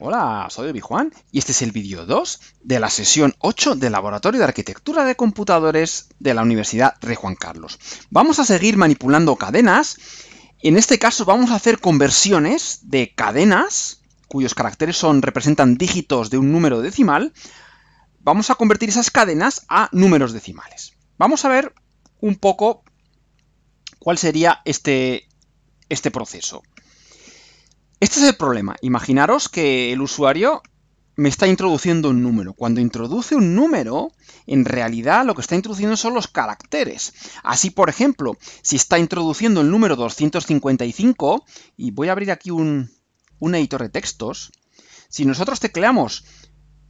Hola, soy Obi Juan y este es el vídeo 2 de la sesión 8 del Laboratorio de Arquitectura de Computadores de la Universidad de Juan Carlos. Vamos a seguir manipulando cadenas. En este caso vamos a hacer conversiones de cadenas, cuyos caracteres son representan dígitos de un número decimal. Vamos a convertir esas cadenas a números decimales. Vamos a ver un poco cuál sería este, este proceso. Este es el problema. Imaginaros que el usuario me está introduciendo un número. Cuando introduce un número, en realidad lo que está introduciendo son los caracteres. Así, por ejemplo, si está introduciendo el número 255, y voy a abrir aquí un, un editor de textos, si nosotros tecleamos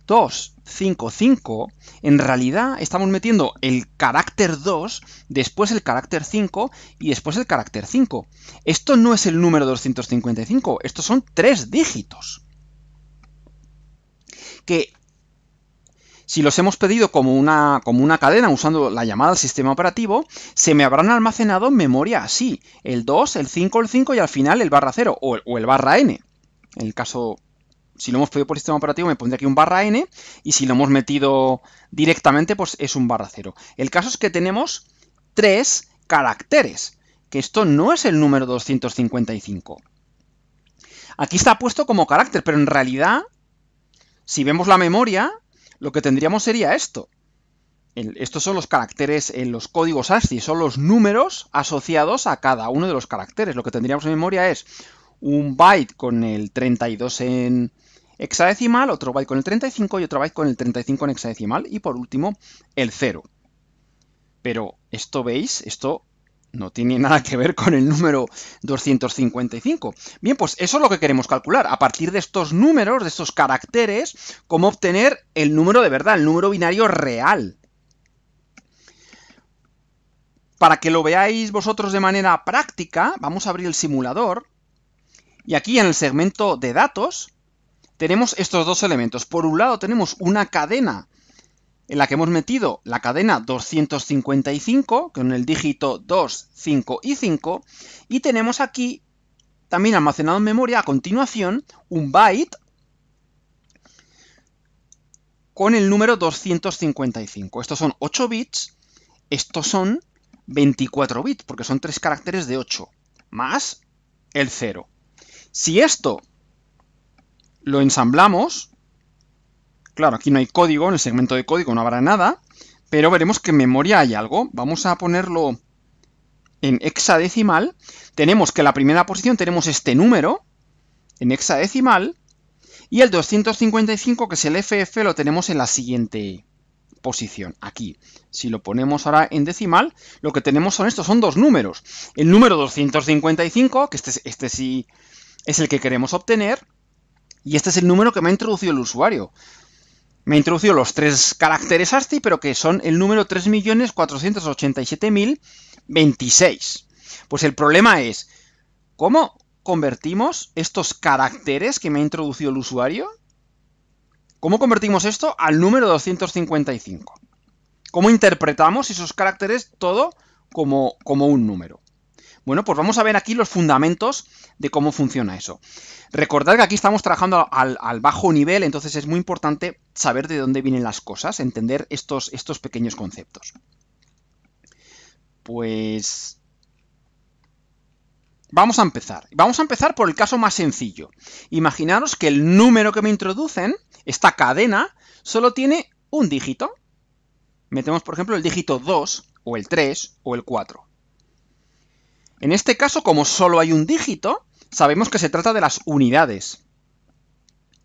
2, 5, 5, en realidad estamos metiendo el carácter 2, después el carácter 5 y después el carácter 5. Esto no es el número 255, estos son tres dígitos. Que si los hemos pedido como una, como una cadena usando la llamada al sistema operativo, se me habrán almacenado en memoria así, el 2, el 5, el 5 y al final el barra 0 o o el barra n, en el caso si lo hemos pedido por sistema operativo, me pondría aquí un barra n, y si lo hemos metido directamente, pues es un barra cero. El caso es que tenemos tres caracteres, que esto no es el número 255. Aquí está puesto como carácter, pero en realidad, si vemos la memoria, lo que tendríamos sería esto. estos son los caracteres, en los códigos ASCII, son los números asociados a cada uno de los caracteres. Lo que tendríamos en memoria es un byte con el 32 en, hexadecimal, otro byte con el 35 y otro byte con el 35 en hexadecimal, y por último el 0. Pero esto veis, esto no tiene nada que ver con el número 255. Bien, pues eso es lo que queremos calcular, a partir de estos números, de estos caracteres, cómo obtener el número de verdad, el número binario real. Para que lo veáis vosotros de manera práctica, vamos a abrir el simulador, y aquí en el segmento de datos, tenemos estos dos elementos. Por un lado tenemos una cadena en la que hemos metido la cadena 255 con el dígito 2, 5 y 5 y tenemos aquí también almacenado en memoria a continuación un byte con el número 255. Estos son 8 bits, estos son 24 bits porque son tres caracteres de 8 más el 0. Si esto lo ensamblamos. Claro, aquí no hay código, en el segmento de código no habrá nada, pero veremos que en memoria hay algo. Vamos a ponerlo en hexadecimal. Tenemos que en la primera posición tenemos este número en hexadecimal y el 255, que es el FF, lo tenemos en la siguiente posición, aquí. Si lo ponemos ahora en decimal, lo que tenemos son estos, son dos números. El número 255, que este, este sí es el que queremos obtener, y este es el número que me ha introducido el usuario. Me ha introducido los tres caracteres ASCII, pero que son el número 3.487.026. Pues el problema es, ¿cómo convertimos estos caracteres que me ha introducido el usuario? ¿Cómo convertimos esto al número 255? ¿Cómo interpretamos esos caracteres todo como, como un número? Bueno, pues vamos a ver aquí los fundamentos de cómo funciona eso. Recordad que aquí estamos trabajando al, bajo nivel, entonces es muy importante saber de dónde vienen las cosas, entender estos, estos pequeños conceptos. Pues... Vamos a empezar. Vamos a empezar por el caso más sencillo. Imaginaros que el número que me introducen, esta cadena, solo tiene un dígito. Metemos, por ejemplo, el dígito 2, o el 3, o el 4. En este caso, como solo hay un dígito, sabemos que se trata de las unidades.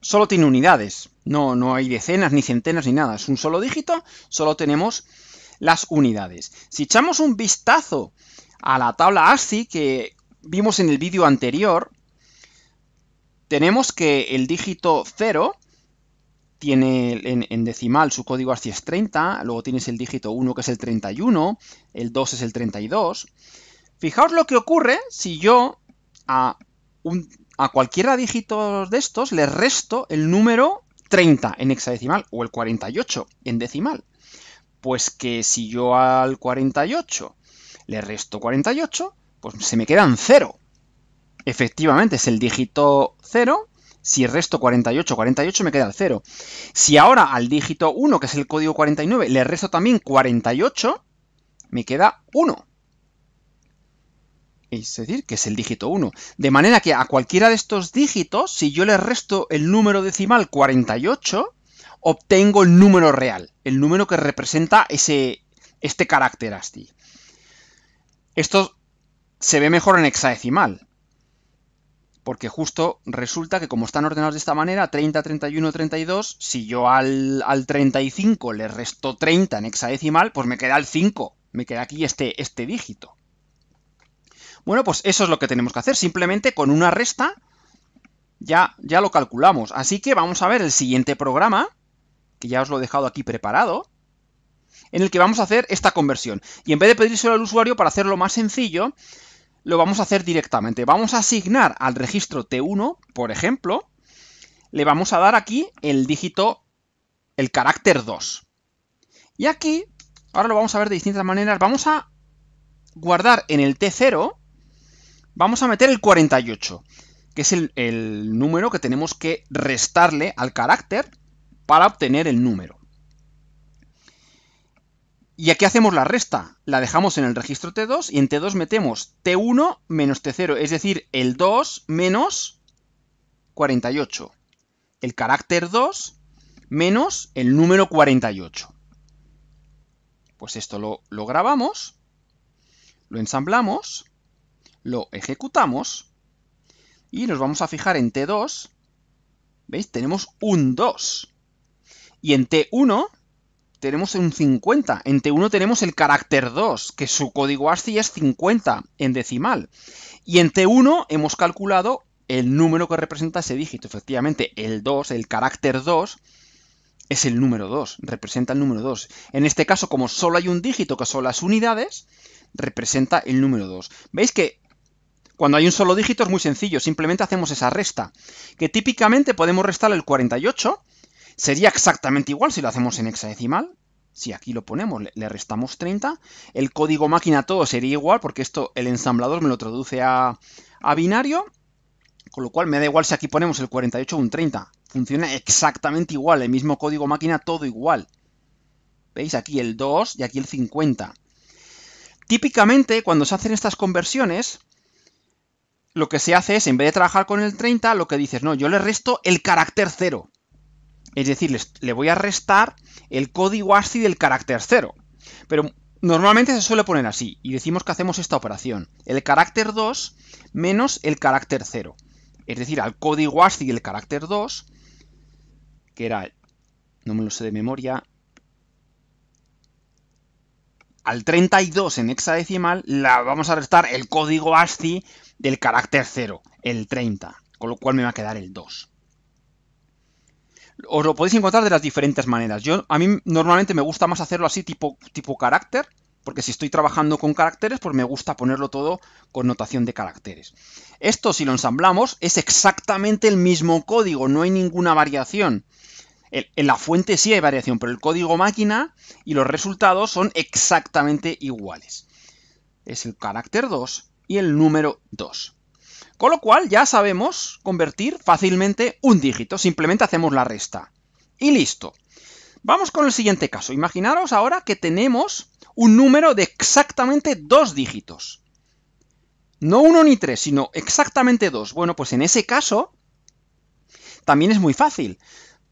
Solo tiene unidades, no, no hay decenas, ni centenas, ni nada. Es un solo dígito, solo tenemos las unidades. Si echamos un vistazo a la tabla ASCII que vimos en el vídeo anterior, tenemos que el dígito 0 tiene en, en, decimal su código ASCII es 30, luego tienes el dígito 1 que es el 31, el 2 es el 32, Fijaos lo que ocurre si yo a, un, a cualquiera de estos le resto el número 30 en hexadecimal o el 48 en decimal. Pues que si yo al 48 le resto 48, pues se me quedan 0. Efectivamente, es el dígito 0. Si resto 48, 48 me queda el 0. Si ahora al dígito 1, que es el código 49, le resto también 48, me queda 1 es decir, que es el dígito 1. De manera que a cualquiera de estos dígitos, si yo le resto el número decimal 48, obtengo el número real, el número que representa ese, este carácter ASCII. Esto se ve mejor en hexadecimal, porque justo resulta que como están ordenados de esta manera, 30, 31, 32, si yo al, al 35 le resto 30 en hexadecimal, pues me queda el 5, me queda aquí este, este dígito. Bueno, pues eso es lo que tenemos que hacer. Simplemente con una resta ya, ya lo calculamos. Así que vamos a ver el siguiente programa, que ya os lo he dejado aquí preparado, en el que vamos a hacer esta conversión. Y en vez de pedírselo al usuario, para hacerlo más sencillo, lo vamos a hacer directamente. Vamos a asignar al registro T1, por ejemplo, le vamos a dar aquí el dígito, el carácter 2. Y aquí, ahora lo vamos a ver de distintas maneras, vamos a guardar en el T0 Vamos a meter el 48, que es el, número que tenemos que restarle al carácter para obtener el número. Y aquí hacemos la resta, la dejamos en el registro T2 y en T2 metemos T1 menos T0, es decir, el 2 menos 48. El carácter 2 menos el número 48. Pues esto lo grabamos, lo ensamblamos lo ejecutamos y nos vamos a fijar en T2, ¿veis? Tenemos un 2. Y en T1 tenemos un 50. En T1 tenemos el carácter 2, que su código ASCII es 50 en decimal. Y en T1 hemos calculado el número que representa ese dígito. Efectivamente, el 2, el carácter 2, es el número 2, representa el número 2. En este caso, como solo hay un dígito que son las unidades, representa el número 2. ¿Veis que cuando hay un solo dígito es muy sencillo, simplemente hacemos esa resta, que típicamente podemos restar el 48, sería exactamente igual si lo hacemos en hexadecimal, si aquí lo ponemos le restamos 30, el código máquina todo sería igual, porque esto el ensamblador me lo traduce a, a binario, con lo cual me da igual si aquí ponemos el 48 o un 30, funciona exactamente igual, el mismo código máquina todo igual. ¿Veis? Aquí el 2 y aquí el 50. Típicamente, cuando se hacen estas conversiones, lo que se hace es, en vez de trabajar con el 30, lo que dices, no, yo le resto el carácter 0. Es decir, le voy a restar el código ASCII del carácter 0. Pero normalmente se suele poner así, y decimos que hacemos esta operación. El carácter 2 menos el carácter 0. Es decir, al código ASCII del carácter 2, que era, no me lo sé de memoria, al 32 en hexadecimal, la vamos a restar el código ASCII del carácter 0, el 30, con lo cual me va a quedar el 2. Os lo podéis encontrar de las diferentes maneras. Yo, a mí normalmente me gusta más hacerlo así tipo, tipo carácter, porque si estoy trabajando con caracteres, pues me gusta ponerlo todo con notación de caracteres. Esto, si lo ensamblamos, es exactamente el mismo código, no hay ninguna variación. En la fuente sí hay variación, pero el código máquina y los resultados son exactamente iguales. Es el carácter 2 y el número 2. Con lo cual ya sabemos convertir fácilmente un dígito, simplemente hacemos la resta. Y listo. Vamos con el siguiente caso. Imaginaros ahora que tenemos un número de exactamente dos dígitos. No uno ni tres, sino exactamente dos. Bueno, pues en ese caso también es muy fácil,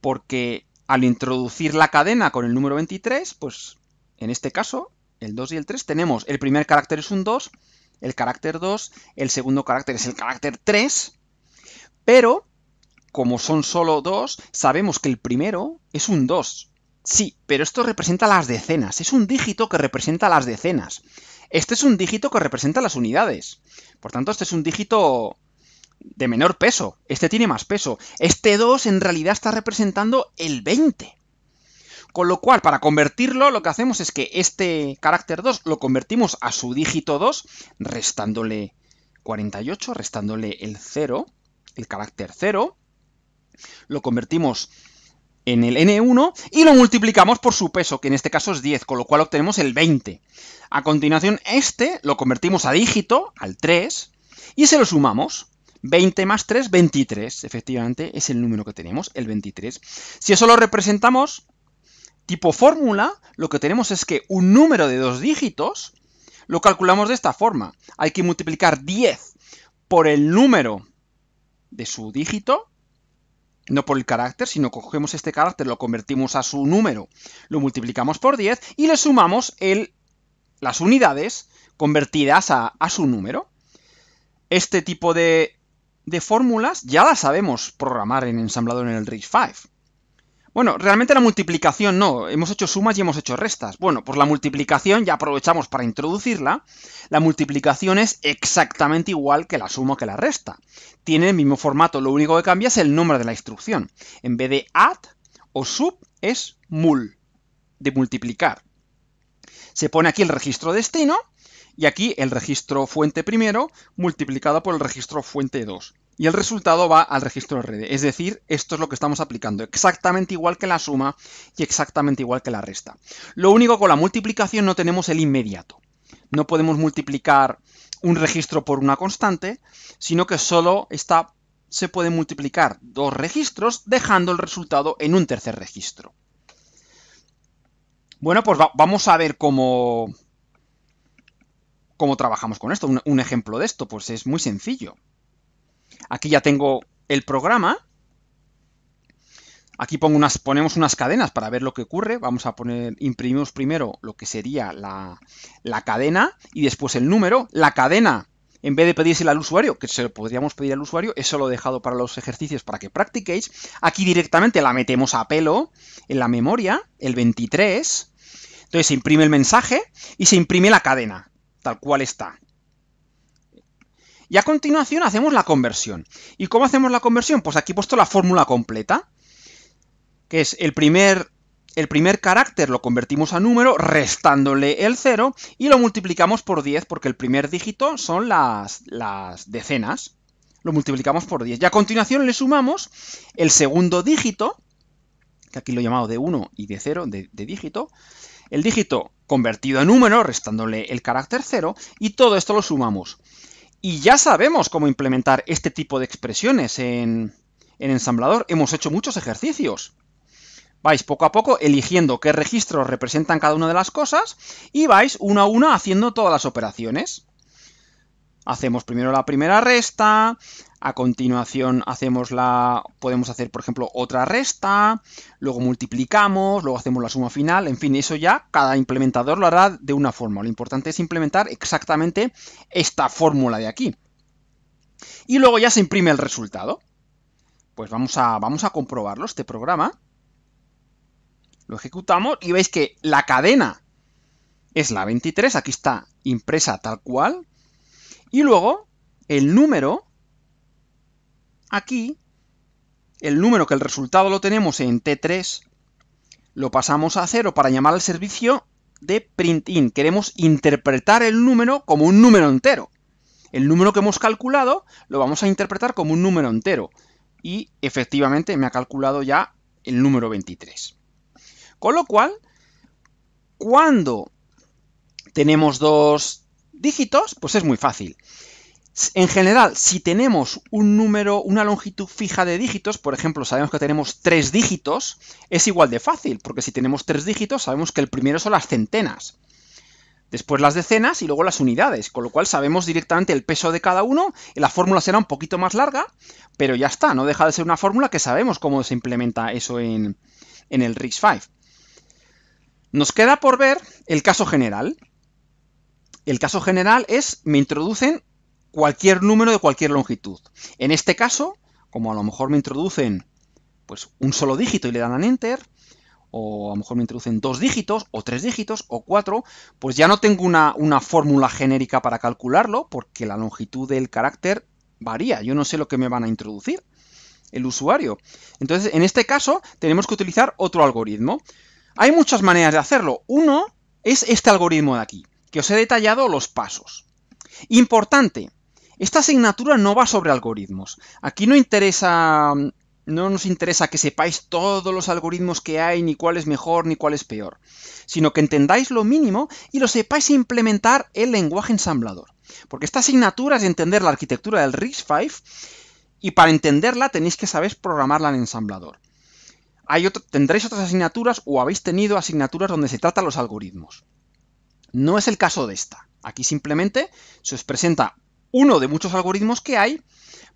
porque al introducir la cadena con el número 23, pues en este caso, el 2 y el 3, tenemos el primer carácter es un 2 el carácter 2, el segundo carácter es el carácter 3, pero como son solo dos, sabemos que el primero es un 2. Sí, pero esto representa las decenas, es un dígito que representa las decenas. Este es un dígito que representa las unidades. Por tanto, este es un dígito de menor peso. Este tiene más peso. Este 2 en realidad está representando el 20. Con lo cual, para convertirlo, lo que hacemos es que este carácter 2 lo convertimos a su dígito 2, restándole 48, restándole el 0, el carácter 0, lo convertimos en el n1 y lo multiplicamos por su peso, que en este caso es 10, con lo cual obtenemos el 20. A continuación, este lo convertimos a dígito, al 3, y se lo sumamos. 20 más 3, 23. Efectivamente, es el número que tenemos, el 23. Si eso lo representamos tipo fórmula, lo que tenemos es que un número de dos dígitos lo calculamos de esta forma. Hay que multiplicar 10 por el número de su dígito, no por el carácter, sino cogemos este carácter, lo convertimos a su número, lo multiplicamos por 10 y le sumamos el, las unidades convertidas a, su número. Este tipo de, fórmulas ya las sabemos programar en ensamblador en el RISC-V. Bueno, realmente la multiplicación no, hemos hecho sumas y hemos hecho restas. Bueno, pues la multiplicación ya aprovechamos para introducirla. La multiplicación es exactamente igual que la suma que la resta. Tiene el mismo formato, lo único que cambia es el nombre de la instrucción. En vez de add o sub es mul, de multiplicar. Se pone aquí el registro destino y aquí el registro fuente primero multiplicado por el registro fuente 2 y el resultado va al registro de Es decir, esto es lo que estamos aplicando, exactamente igual que la suma y exactamente igual que la resta. Lo único con la multiplicación no tenemos el inmediato. No podemos multiplicar un registro por una constante, sino que solo se puede multiplicar dos registros dejando el resultado en un tercer registro. Bueno, pues vamos a ver cómo, trabajamos con esto. un ejemplo de esto, pues es muy sencillo. Aquí ya tengo el programa. Aquí ponemos unas cadenas para ver lo que ocurre. Vamos a poner, imprimimos primero lo que sería la, la cadena y después el número. La cadena en vez de pedírsela al usuario, que se lo podríamos pedir al usuario, eso lo he dejado para los ejercicios para que practiquéis. Aquí directamente la metemos a pelo en la memoria, el 23. Entonces se imprime el mensaje y se imprime la cadena, tal cual está. Y a continuación hacemos la conversión. ¿Y cómo hacemos la conversión? Pues aquí he puesto la fórmula completa, que es el primer, el primer carácter lo convertimos a número restándole el 0 y lo multiplicamos por 10 porque el primer dígito son las, decenas. Lo multiplicamos por 10. Y a continuación le sumamos el segundo dígito, que aquí lo he llamado de 1 y de 0, de, de, dígito, el dígito convertido a número, restándole el carácter 0, y todo esto lo sumamos. Y ya sabemos cómo implementar este tipo de expresiones en, en ensamblador. Hemos hecho muchos ejercicios. Vais poco a poco eligiendo qué registros representan cada una de las cosas y vais una a una haciendo todas las operaciones. Hacemos primero la primera resta, a continuación hacemos la, podemos hacer por ejemplo otra resta, luego multiplicamos, luego hacemos la suma final, en fin, eso ya cada implementador lo hará de una forma. Lo importante es implementar exactamente esta fórmula de aquí. Y luego ya se imprime el resultado. Pues vamos a, vamos a comprobarlo, este programa. Lo ejecutamos y veis que la cadena es la 23, aquí está impresa tal cual, y luego, el número, aquí, el número que el resultado lo tenemos en T3, lo pasamos a cero para llamar al servicio de printin. Queremos interpretar el número como un número entero. El número que hemos calculado lo vamos a interpretar como un número entero. Y efectivamente me ha calculado ya el número 23. Con lo cual, cuando tenemos dos dígitos, pues es muy fácil. En general, si tenemos un número, una longitud fija de dígitos, por ejemplo, sabemos que tenemos tres dígitos, es igual de fácil, porque si tenemos tres dígitos sabemos que el primero son las centenas, después las decenas y luego las unidades, con lo cual sabemos directamente el peso de cada uno, la fórmula será un poquito más larga, pero ya está, no deja de ser una fórmula que sabemos cómo se implementa eso en, en el RISC-V. Nos queda por ver el caso general, el caso general es, me introducen cualquier número de cualquier longitud. En este caso, como a lo mejor me introducen pues un solo dígito y le dan a Enter, o a lo mejor me introducen dos dígitos, o tres dígitos, o cuatro, pues ya no tengo una fórmula genérica para calcularlo, porque la longitud del carácter varía. Yo no sé lo que me van a introducir el usuario. Entonces, en este caso, tenemos que utilizar otro algoritmo. Hay muchas maneras de hacerlo. Uno es este algoritmo de aquí que os he detallado los pasos. Importante, esta asignatura no va sobre algoritmos. Aquí no nos interesa que sepáis todos los algoritmos que hay, ni cuál es mejor, ni cuál es peor, sino que entendáis lo mínimo y lo sepáis implementar el lenguaje ensamblador. Porque esta asignatura es entender la arquitectura del RISC-V y para entenderla tenéis que saber programarla en ensamblador. tendréis otras asignaturas o habéis tenido asignaturas donde se tratan los algoritmos. No es el caso de esta. Aquí simplemente se os presenta uno de muchos algoritmos que hay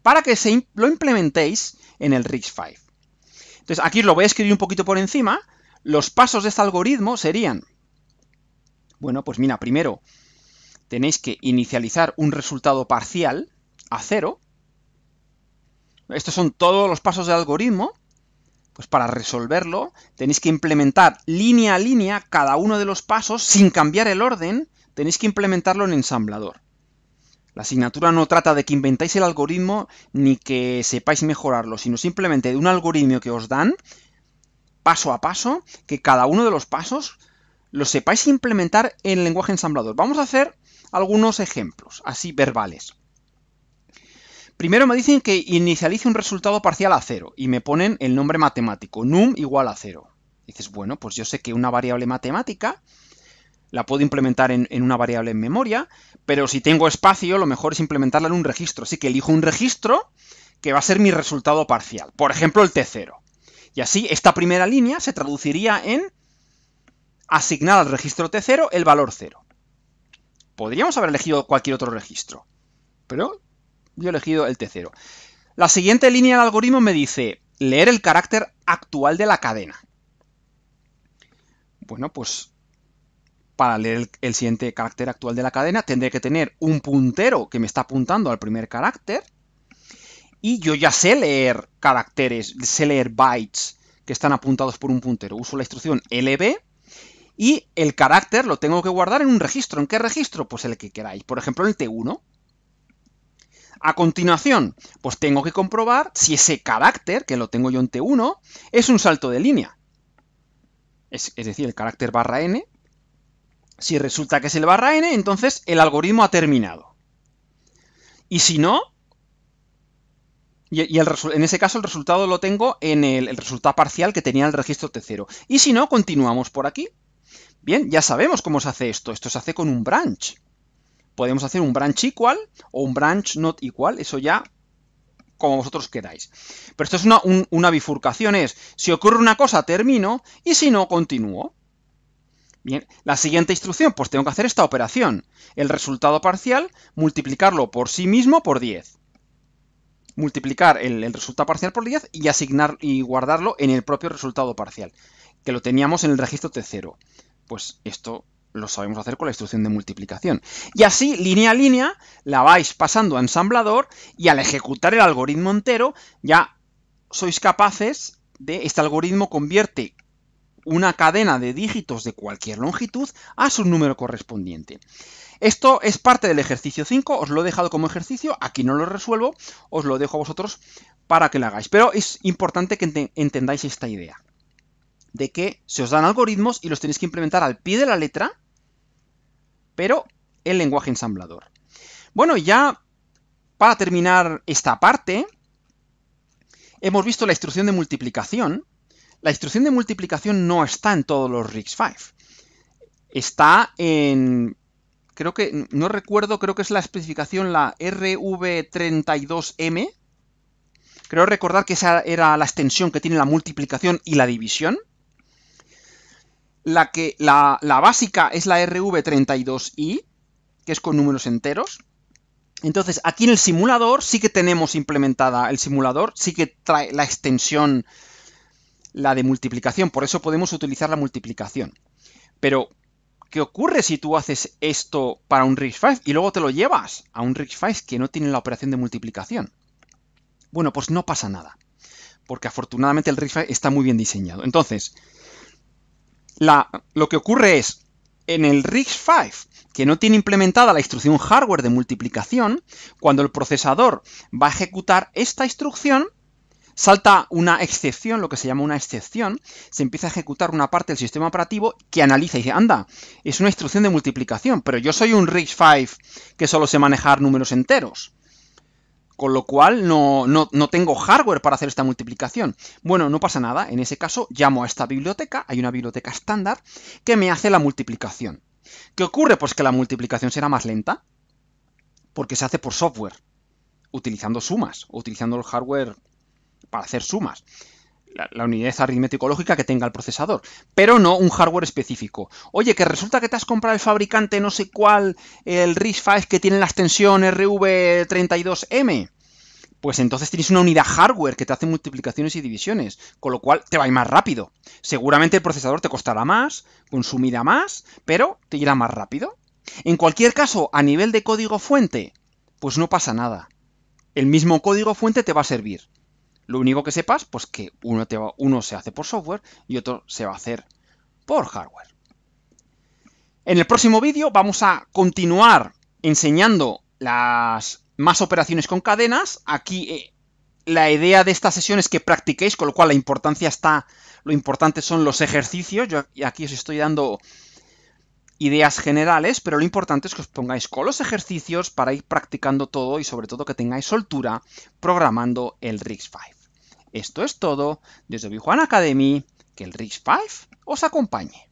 para que se lo implementéis en el RISC-V. Entonces, aquí lo voy a escribir un poquito por encima. Los pasos de este algoritmo serían, bueno, pues mira, primero tenéis que inicializar un resultado parcial a cero. Estos son todos los pasos del algoritmo. Pues para resolverlo tenéis que implementar línea a línea cada uno de los pasos sin cambiar el orden, tenéis que implementarlo en ensamblador. La asignatura no trata de que inventáis el algoritmo ni que sepáis mejorarlo, sino simplemente de un algoritmo que os dan, paso a paso, que cada uno de los pasos lo sepáis implementar en lenguaje ensamblador. Vamos a hacer algunos ejemplos, así verbales. Primero me dicen que inicialice un resultado parcial a cero y me ponen el nombre matemático, num igual a cero. dices, bueno, pues yo sé que una variable matemática la puedo implementar en, en, una variable en memoria, pero si tengo espacio, lo mejor es implementarla en un registro. Así que elijo un registro que va a ser mi resultado parcial. Por ejemplo, el T0. Y así, esta primera línea se traduciría en asignar al registro T0 el valor 0. Podríamos haber elegido cualquier otro registro, pero yo he elegido el T0. La siguiente línea del algoritmo me dice leer el carácter actual de la cadena. Bueno, pues para leer el, siguiente carácter actual de la cadena tendré que tener un puntero que me está apuntando al primer carácter y yo ya sé leer caracteres, sé leer bytes que están apuntados por un puntero. Uso la instrucción lb y el carácter lo tengo que guardar en un registro. ¿En qué registro? Pues el que queráis. Por ejemplo, en el T1. A continuación, pues tengo que comprobar si ese carácter, que lo tengo yo en T1, es un salto de línea. Es, decir, el carácter barra n. Si resulta que es el barra n, entonces el algoritmo ha terminado. Y si no, y, en ese caso el resultado lo tengo en el, el resultado parcial que tenía el registro T0. Y si no, continuamos por aquí. Bien, ya sabemos cómo se hace esto. Esto se hace con un branch. Podemos hacer un branch equal o un branch not equal, eso ya como vosotros queráis. Pero esto es una, bifurcación, es si ocurre una cosa termino y si no continúo. Bien, la siguiente instrucción, pues tengo que hacer esta operación. El resultado parcial, multiplicarlo por sí mismo por 10. Multiplicar el, el resultado parcial por 10 y asignar y guardarlo en el propio resultado parcial, que lo teníamos en el registro T0. Pues esto lo sabemos hacer con la instrucción de multiplicación. Y así, línea a línea, la vais pasando a ensamblador y al ejecutar el algoritmo entero, ya sois capaces de... Este algoritmo convierte una cadena de dígitos de cualquier longitud a su número correspondiente. Esto es parte del ejercicio 5, os lo he dejado como ejercicio, aquí no lo resuelvo, os lo dejo a vosotros para que lo hagáis. Pero es importante que entendáis esta idea, de que se os dan algoritmos y los tenéis que implementar al pie de la letra, pero el lenguaje ensamblador. Bueno, ya para terminar esta parte, hemos visto la instrucción de multiplicación. La instrucción de multiplicación no está en todos los RIGS 5. Está en... Creo que, no recuerdo, creo que es la especificación la RV32M. Creo recordar que esa era la extensión que tiene la multiplicación y la división. La, que, la, básica es la RV32i, que es con números enteros. Entonces, aquí en el simulador sí que tenemos implementada el simulador, sí que trae la extensión, la de multiplicación, por eso podemos utilizar la multiplicación. Pero, ¿qué ocurre si tú haces esto para un RISC-V y luego te lo llevas a un RISC-V que no tiene la operación de multiplicación? Bueno, pues no pasa nada, porque afortunadamente el RISC-V está muy bien diseñado. Entonces, lo que ocurre es, en el RISC-V, que no tiene implementada la instrucción hardware de multiplicación, cuando el procesador va a ejecutar esta instrucción, salta una excepción, lo que se llama una excepción, se empieza a ejecutar una parte del sistema operativo que analiza y dice, anda, es una instrucción de multiplicación, pero yo soy un RISC-V que solo sé manejar números enteros. Con lo cual no, tengo hardware para hacer esta multiplicación. Bueno, no pasa nada. En ese caso llamo a esta biblioteca, hay una biblioteca estándar, que me hace la multiplicación. ¿Qué ocurre? Pues que la multiplicación será más lenta, porque se hace por software, utilizando sumas, o utilizando el hardware para hacer sumas la, unidad aritmético-lógica que tenga el procesador, pero no un hardware específico. Oye, que resulta que te has comprado el fabricante no sé cuál, el RISC-V que tiene la extensión RV32M pues entonces tienes una unidad hardware que te hace multiplicaciones y divisiones, con lo cual te va a ir más rápido. Seguramente el procesador te costará más, consumirá más, pero te irá más rápido. En cualquier caso, a nivel de código fuente, pues no pasa nada. El mismo código fuente te va a servir. Lo único que sepas, pues que uno, se hace por software y otro se va a hacer por hardware. En el próximo vídeo vamos a continuar enseñando las más operaciones con cadenas. Aquí eh, la idea de esta sesión es que practiquéis, con lo cual la importancia está, lo importante son los ejercicios. Yo aquí os estoy dando ideas generales, pero lo importante es que os pongáis con los ejercicios para ir practicando todo y sobre todo que tengáis soltura programando el risc 5 esto es todo desde Bijuana Academy. Que el Rich Five os acompañe.